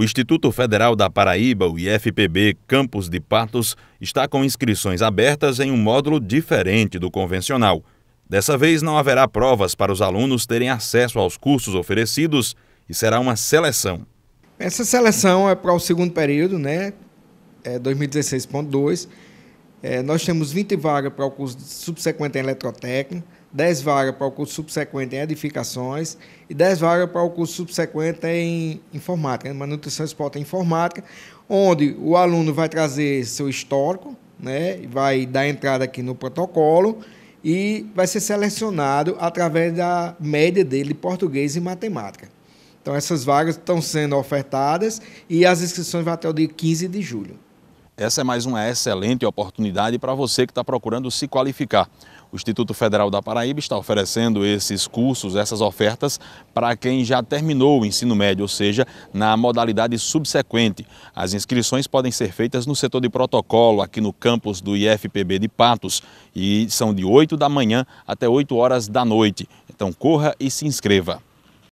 O Instituto Federal da Paraíba, o IFPB Campos de Patos, está com inscrições abertas em um módulo diferente do convencional. Dessa vez não haverá provas para os alunos terem acesso aos cursos oferecidos e será uma seleção. Essa seleção é para o segundo período, né? É 2016.2 é, nós temos 20 vagas para o curso subsequente em eletrotécnica, 10 vagas para o curso subsequente em edificações e 10 vagas para o curso subsequente em informática, né? manutenção, esporte e informática, onde o aluno vai trazer seu histórico, né? vai dar entrada aqui no protocolo e vai ser selecionado através da média dele de português e matemática. Então, essas vagas estão sendo ofertadas e as inscrições vão até o dia 15 de julho. Essa é mais uma excelente oportunidade para você que está procurando se qualificar. O Instituto Federal da Paraíba está oferecendo esses cursos, essas ofertas, para quem já terminou o ensino médio, ou seja, na modalidade subsequente. As inscrições podem ser feitas no setor de protocolo, aqui no campus do IFPB de Patos, e são de 8 da manhã até 8 horas da noite. Então corra e se inscreva.